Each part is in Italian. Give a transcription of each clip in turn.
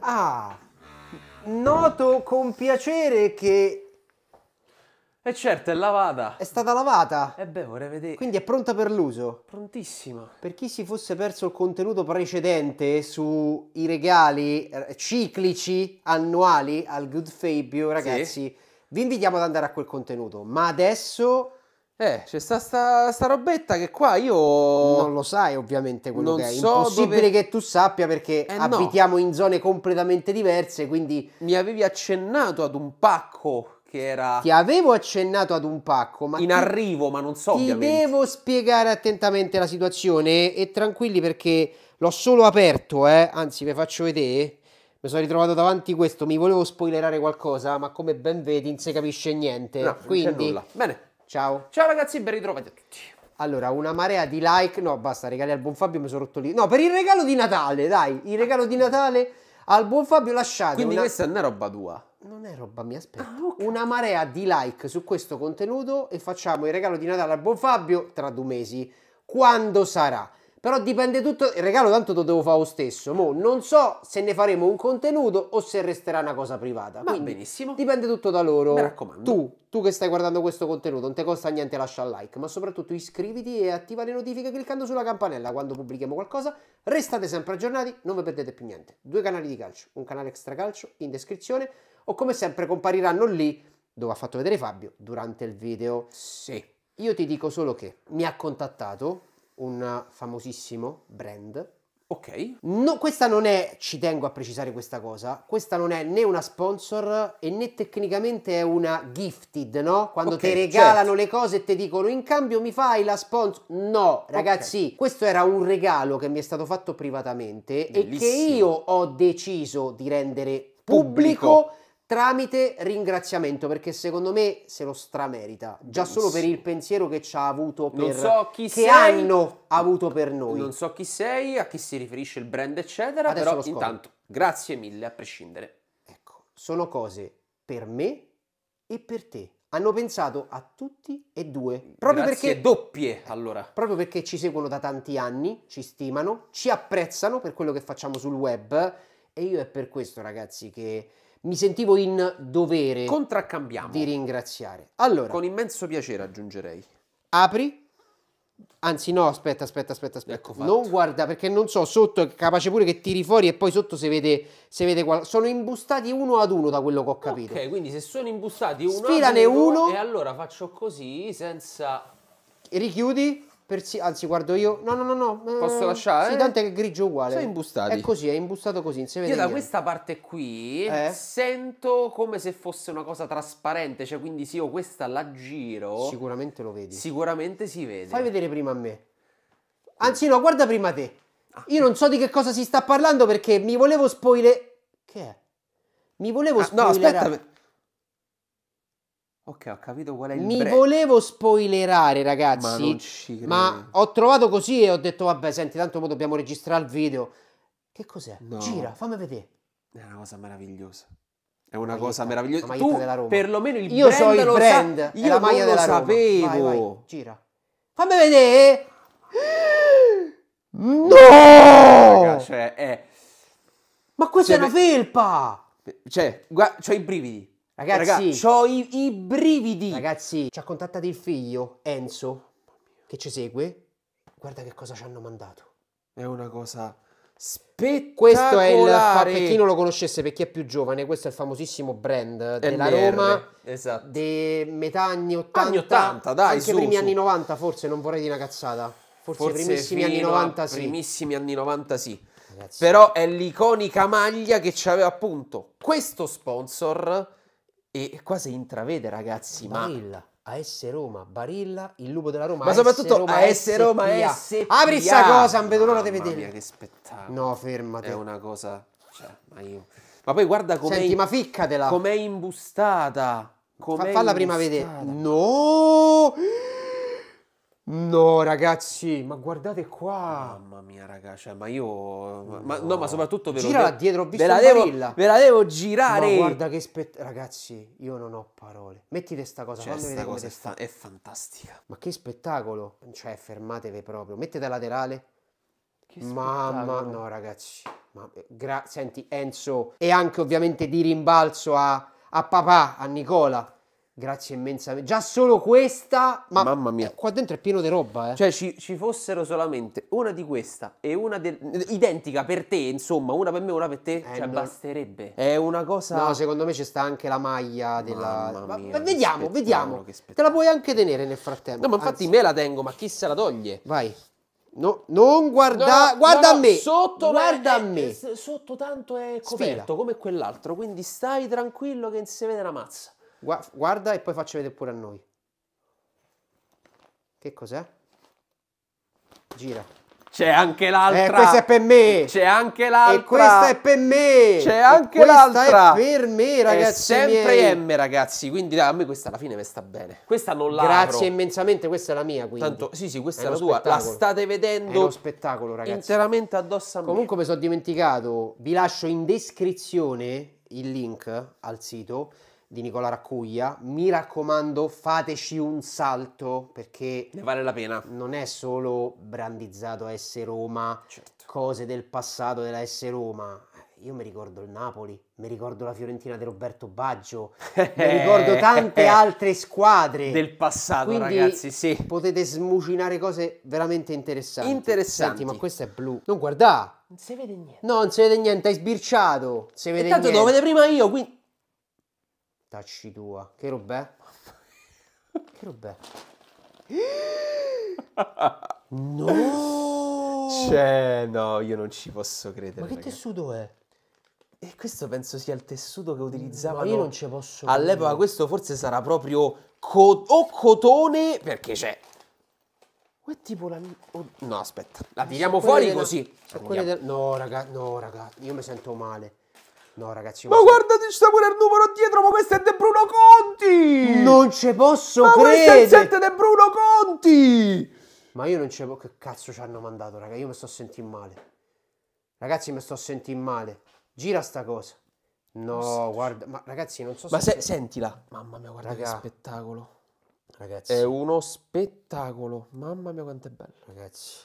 Ah, noto con piacere che... E certo, è lavata. È stata lavata? E eh beh, vorrei vedere. Quindi è pronta per l'uso? Prontissima. Per chi si fosse perso il contenuto precedente sui regali eh, ciclici annuali al Good Fabio, ragazzi, sì. vi invitiamo ad andare a quel contenuto. Ma adesso eh, c'è sta, sta, sta, robetta che qua io. Non lo sai, ovviamente, quello non che è. So impossibile dove... che tu sappia perché eh, abitiamo no. in zone completamente diverse. Quindi. Mi avevi accennato ad un pacco che era. Ti avevo accennato ad un pacco, ma. In ti... arrivo, ma non so. Ti ovviamente. devo spiegare attentamente la situazione. E tranquilli perché l'ho solo aperto, eh. Anzi, vi faccio vedere. Mi sono ritrovato davanti questo, mi volevo spoilerare qualcosa, ma come ben vedi non si capisce niente. No, quindi, Bene. Ciao. Ciao ragazzi, ben ritrovati a tutti. Allora, una marea di like. No, basta, regali al buon Fabio, mi sono rotto lì. No, per il regalo di Natale, dai. Il regalo di Natale al buon Fabio lasciate. Quindi una... questa non è roba tua. Non è roba mia, aspetta. Ah, okay. Una marea di like su questo contenuto e facciamo il regalo di Natale al buon Fabio tra due mesi. Quando sarà? Però dipende tutto, il regalo tanto lo devo fare lo stesso. Mo non so se ne faremo un contenuto o se resterà una cosa privata. Ma Quindi benissimo. Dipende tutto da loro. Mi raccomando. Tu, tu che stai guardando questo contenuto, non ti costa niente lascia un like, ma soprattutto iscriviti e attiva le notifiche cliccando sulla campanella quando pubblichiamo qualcosa. Restate sempre aggiornati, non vi perdete più niente. Due canali di calcio, un canale extra calcio in descrizione o come sempre compariranno lì dove ha fatto vedere Fabio durante il video. Sì. Io ti dico solo che mi ha contattato un famosissimo brand. Ok. No, questa non è, ci tengo a precisare questa cosa, questa non è né una sponsor e né tecnicamente è una gifted, no? Quando okay, ti regalano certo. le cose e ti dicono in cambio mi fai la sponsor. No, ragazzi, okay. questo era un regalo che mi è stato fatto privatamente Bellissimo. e che io ho deciso di rendere pubblico, pubblico tramite ringraziamento perché secondo me se lo stramerita già Benissimo. solo per il pensiero che ci ha avuto per non so chi che sei, hanno avuto per noi non so chi sei a chi si riferisce il brand eccetera Adesso però intanto grazie mille a prescindere ecco sono cose per me e per te hanno pensato a tutti e due proprio grazie perché doppie allora proprio perché ci seguono da tanti anni ci stimano ci apprezzano per quello che facciamo sul web e io è per questo ragazzi che mi sentivo in dovere Contraccambiamo. di ringraziare. Allora, con immenso piacere aggiungerei. Apri. Anzi no, aspetta, aspetta, aspetta, aspetta. Ecco non guarda perché non so, sotto è capace pure che tiri fuori e poi sotto si vede, si vede qual... sono imbustati uno ad uno da quello che ho capito. Ok, quindi se sono imbustati uno Sfilane ad uno, uno e allora faccio così senza richiudi Persi- anzi, guardo io. No, no, no, no. Posso eh, lasciare? Sì, tanto è che è grigio uguale. Sono imbustati. È così, è imbustato così. Non si vede io niente. da questa parte qui eh? sento come se fosse una cosa trasparente. Cioè, quindi se io questa la giro. Sicuramente lo vedi. Sicuramente si vede. Fai vedere prima a me. Anzi, no, guarda prima te. Ah. Io non so di che cosa si sta parlando perché mi volevo spoiler. Che è? Mi volevo ah, No, aspetta. Ok, ho capito qual è il Mi bre- volevo spoilerare, ragazzi. Ma, ma, ho trovato così e ho detto, vabbè, senti, tanto mo dobbiamo registrare il video. Che cos'è? No. Gira, fammi vedere. È una cosa meravigliosa. È una maglietta, cosa meravigliosa. La tu, della Roma. perlomeno il io brand so il brand. Sa- io la maglia non lo Roma. sapevo. Vai, vai, gira. Fammi vedere. No! Raga, cioè, è... Ma questa cioè, è una felpa! Cioè, guarda, c'ho i brividi. Ragazzi, Ragazzi ho i, i brividi. Ragazzi, ci ha contattato il figlio, Enzo, che ci segue. Guarda che cosa ci hanno mandato. È una cosa spettacolare. Questo è il per chi non lo conoscesse, per chi è più giovane, questo è il famosissimo brand della NR, Roma esatto. de metà anni 80, anni 80 dai, anche su, primi su. anni 90, forse non vorrei dire una cazzata. Forse, forse primissimi anni 90, sì. Primissimi anni 90, sì. Ragazzi. Però è l'iconica maglia che c'aveva appunto questo sponsor e qua si intravede, ragazzi, Barilla. ma... AS Roma, Barilla, il lupo della Roma. Ma soprattutto AS Roma, Roma Apri sta cosa, non vedo l'ora di vedere. Mia, che spettacolo. No, fermate. È una cosa. Cioè, ma io. Ma poi guarda com'è. Senti, in... ma ficcatela. Com'è imbustata. Com'è Fa, falla imbustata. prima vedere. No! No, ragazzi, ma guardate qua. Mamma mia, ragazzi, cioè, ma io. Ma, no, ma soprattutto ve Gira devo, dietro, ho visto ve la, devo, ve la devo girare. Ma guarda che spettacolo. Ragazzi, io non ho parole. Mettite sta cosa, cioè, fammi vedere cosa è, fa è fantastica. Ma che spettacolo! Cioè, fermatevi proprio. Mettete laterale. Che Mamma, no, ragazzi. Ma, eh, Senti, Enzo, e anche ovviamente di rimbalzo a, a papà, a Nicola Grazie immensamente. Già solo questa, ma mamma mia, eh, qua dentro è pieno di roba, eh. Cioè, ci, ci fossero solamente una di questa e una del, identica per te, insomma, una per me, e una per te, eh cioè, no. basterebbe. È una cosa No, secondo me ci sta anche la maglia della mamma mia, ma, vediamo, vediamo. Te la puoi anche tenere nel frattempo. No, ma infatti Anzi. me la tengo, ma chi se la toglie? Vai. No, non guarda, no, guarda no, a me. Sotto guarda è, a me. Sotto tanto è coperto Sfila. come quell'altro, quindi stai tranquillo che non si vede una mazza. Guarda e poi faccio vedere pure a noi. Che cos'è? Gira. C'è anche l'altra. Eh, questa è per me. C'è anche l'altra. E questa è per me. C'è anche l'altra. è per me, ragazzi. È sempre miei. M, ragazzi. Quindi a me questa alla fine mi sta bene. Questa non la Grazie immensamente, questa è la mia. Quindi. Tanto, sì, sì, questa è, è la tua. La state vedendo. È uno spettacolo, ragazzi. Interamente addosso a me. Comunque mi sono dimenticato. Vi lascio in descrizione il link al sito di Nicola Raccuglia. Mi raccomando, fateci un salto perché ne vale la pena. Non è solo brandizzato S Roma, certo. cose del passato della S Roma. Io mi ricordo il Napoli, mi ricordo la Fiorentina di Roberto Baggio, mi ricordo tante eh. altre squadre del passato, Quindi ragazzi. Sì. Potete smucinare cose veramente interessanti. Interessanti, Senti, ma questo è blu. Non guarda. Non si vede niente. No, non si vede niente, hai sbirciato. Si vede e tanto niente. lo vede prima io, quindi Tacci tua. Che robè? che robè? no! Cioè, no, io non ci posso credere. Ma che ragazzi. tessuto è? E questo penso sia il tessuto che utilizzavano. Ma io non ci posso. credere. All'epoca questo forse sarà proprio co- o cotone perché c'è. Cioè, o è tipo la. Oh, no, aspetta, la tiriamo fuori così. Del... No, raga, no, raga, io mi sento male. No, ragazzi. Ma guarda, guardati, c'è pure il numero dietro, ma questo è De Bruno Conti! Non ci posso ma credere! Ma questo è il 7 De Bruno Conti! Ma io non ci posso... Che cazzo ci hanno mandato, ragazzi? Io mi sto sentendo male. Ragazzi, mi sto sentendo male. Gira sta cosa. No, so. guarda, ma ragazzi, non so se... Ma se... sentila! Mamma mia, guarda raga. che spettacolo. Ragazzi. È uno spettacolo. Mamma mia, quanto è bello. Ragazzi.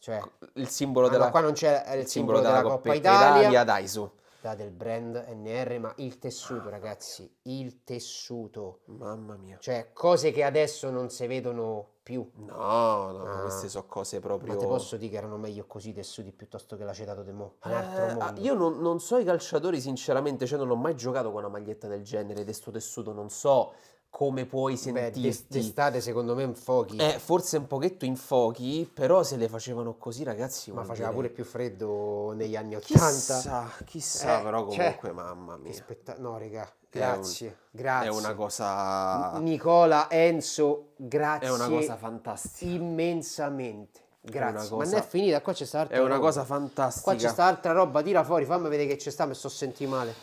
Cioè, il simbolo allora, della... qua non c'è il, il simbolo, simbolo, della, della Coppa, Coppa Italia. Italia Daisu del brand NR, ma il tessuto, ah, ragazzi, il tessuto. Mamma mia. Cioè, cose che adesso non si vedono più. No, no, ah. queste sono cose proprio... Ma ti posso dire che erano meglio così i tessuti piuttosto che l'acetato de mo, eh, ah, Io non, non, so i calciatori, sinceramente, cioè non ho mai giocato con una maglietta del genere, di tessuto, non so come puoi sentirti. d'estate secondo me infochi. Eh, forse un pochetto infochi, però se le facevano così ragazzi... Ma faceva dire... pure più freddo negli anni 80. Chissà, chissà eh, però cioè, comunque cioè, mamma mia. Spetta- no raga, grazie, è un, grazie. È una cosa... Nicola, Enzo, grazie. È una cosa fantastica. Immensamente. Grazie, cosa... ma non è finita, qua c'è sta altra È una roba. cosa fantastica. Qua c'è sta altra roba, tira fuori, fammi vedere che c'è sta, mi sto sentendo male.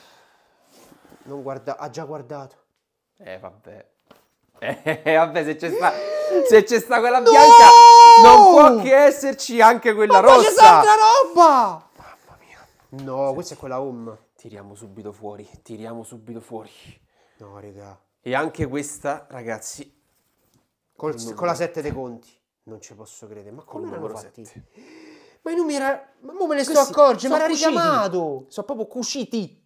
Non guarda, ha già guardato. Eh vabbè. Eh vabbè, se c'è sta, se c'è sta quella no! bianca, non può che esserci anche quella Ma rossa. Ma c'è altra roba! Mamma mia. No, sì. questa è quella home. Tiriamo subito fuori, tiriamo subito fuori. No, raga. E anche questa, ragazzi, Col, con la 7 dei conti. Non ci posso credere. Ma come erano fatti? 7. Ma i numeri... Era... Ma me ne sto accorgendo, ma era richiamato. Sono proprio cuciti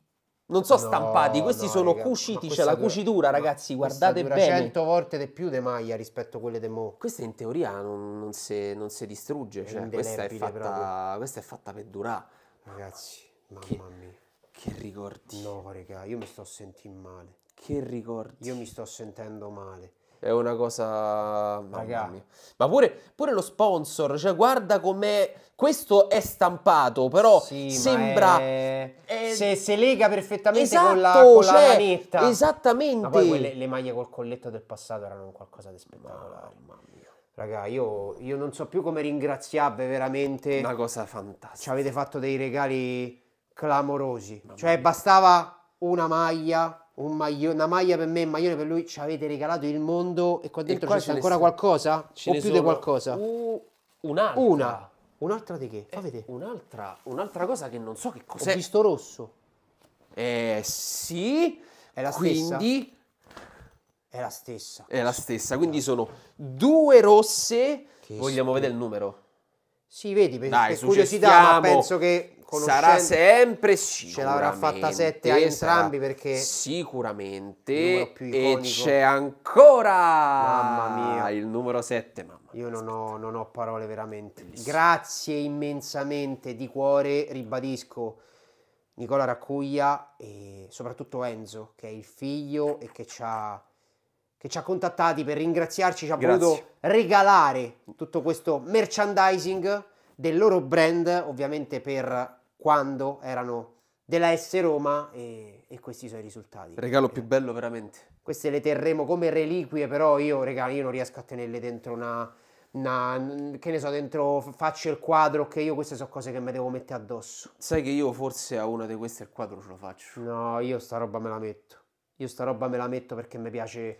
non so no, stampati, questi no, sono raga, cuciti, c'è la dura, cucitura, ragazzi, guardate dura bene. 100 volte di più de maglia rispetto a quelle de mo. Questa in teoria non, non, si, non si, distrugge, cioè, questa, è fatta, questa, è fatta, per durare. Ragazzi, mamma che, mia. Che ricordi. No, raga, io mi sto sentendo male. Che ricordi. Io mi sto sentendo male. È una cosa. Ma pure, pure, lo sponsor, cioè, guarda com'è. Questo è stampato, però sì, sembra. È... È... Se, se, lega perfettamente esatto, con, la, con cioè, la manetta. Esattamente. Ma poi quelle, le maglie col colletto del passato erano qualcosa di spettacolare. Mamma mia. Raga, io, io non so più come ringraziarvi veramente. Una cosa fantastica. Ci avete fatto dei regali clamorosi. Mamma cioè, mia. bastava una maglia un maglio, una maglia per me, un maglione per lui, ci avete regalato il mondo e qua dentro e qua c'è ancora qualcosa? Ce o più di qualcosa? U- un'altra. Una. Un'altra di che? Fa eh, vedere. Un'altra, un'altra cosa che non so che cos'è. Ho visto rosso. Eh sì. È la stessa. Quindi è la stessa. È la stessa, quindi esatto. sono due rosse. Che Vogliamo schifo. vedere il numero. Sì, vedi, per, Dai, per curiosità, ma penso che sarà sempre ce l'avrà fatta 7 a entrambi perché sicuramente e c'è ancora mamma mia il numero 7 mamma io non ho, non ho parole veramente Bellissimo. grazie immensamente di cuore ribadisco Nicola Raccuglia e soprattutto Enzo che è il figlio e che ci ha che ci ha contattati per ringraziarci, ci ha voluto regalare tutto questo merchandising del loro brand, ovviamente per quando erano della S Roma e, e, questi sono i risultati. Regalo eh, più bello veramente. Queste le terremo come reliquie, però io, regà, io non riesco a tenerle dentro una, una che ne so, dentro faccio il quadro, che io queste sono cose che mi devo mettere addosso. Sai che io forse a una di queste il quadro ce lo faccio. No, io sta roba me la metto. Io sta roba me la metto perché mi piace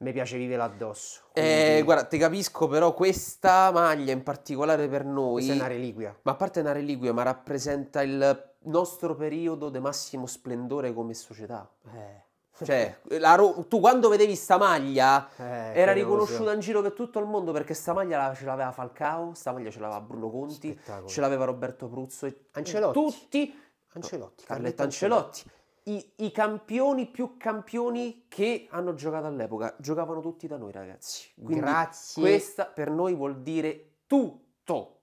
mi piace vivere addosso. Eh, Quindi... Eh, guarda, ti capisco, però questa maglia in particolare per noi... Questa è una reliquia. Ma a parte è una reliquia, ma rappresenta il nostro periodo di massimo splendore come società. Eh. Cioè, ro- tu quando vedevi sta maglia eh, era riconosciuta in giro per tutto il mondo perché sta maglia ce l'aveva Falcao, sta maglia ce l'aveva Bruno Conti, ce l'aveva Roberto Pruzzo e Ancelotti. tutti Ancelotti, Carletto Ancelotti. Ancelotti i, i, campioni più campioni che hanno giocato all'epoca giocavano tutti da noi, ragazzi. Quindi Grazie. Questa per noi vuol dire tutto.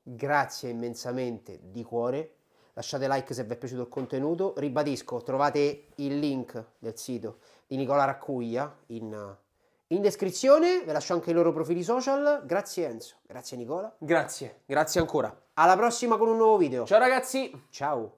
Grazie immensamente di cuore. Lasciate like se vi è piaciuto il contenuto. Ribadisco, trovate il link del sito di Nicola Raccuglia in, in descrizione. Vi lascio anche i loro profili social. Grazie Enzo, grazie Nicola. Grazie, grazie ancora. Alla prossima con un nuovo video. Ciao ragazzi. Ciao.